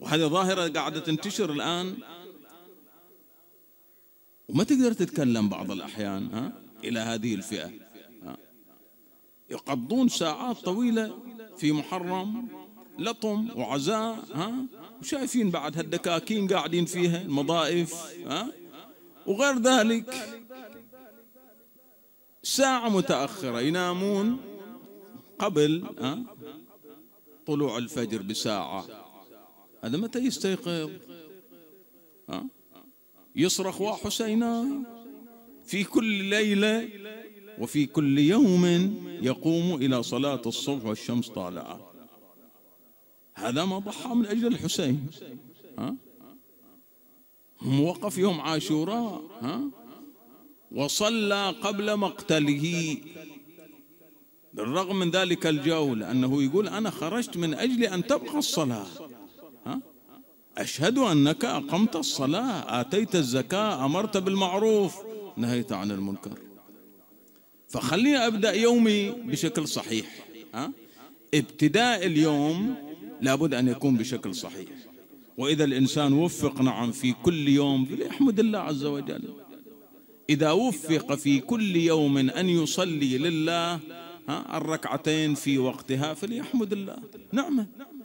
وهذه ظاهرة قاعدة تنتشر الآن وما تقدر تتكلم بعض الأحيان ها؟ إلى هذه الفئة ها؟ يقضون ساعات طويلة في محرم لطم وعزاء ها وشايفين بعد هالدكاكين قاعدين فيها المضائف ها وغير ذلك ساعة متأخرة ينامون قبل ها طلوع الفجر بساعة هذا متى يستيقظ ها؟ يصرخ وحسينا في كل ليلة وفي كل يوم يقوم إلى صلاة الصبح والشمس طالعة هذا ما ضحى من أجل الحسين ها؟ وقف يوم عاشوراء ها؟ وصلى قبل مقتله بالرغم من ذلك الجو لأنه يقول أنا خرجت من أجل أن تبقى الصلاة أشهد أنك أقمت الصلاة آتيت الزكاة أمرت بالمعروف نهيت عن المنكر فخليني أبدأ يومي بشكل صحيح ابتداء اليوم لابد أن يكون بشكل صحيح وإذا الإنسان وفق نعم في كل يوم فليحمد الله عز وجل إذا وفق في كل يوم أن يصلي لله الركعتين في وقتها فليحمد الله نعمة